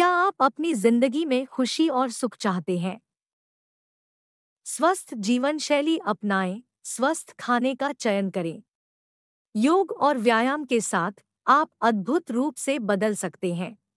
क्या आप अपनी जिंदगी में खुशी और सुख चाहते हैं स्वस्थ जीवन शैली अपनाएं स्वस्थ खाने का चयन करें योग और व्यायाम के साथ आप अद्भुत रूप से बदल सकते हैं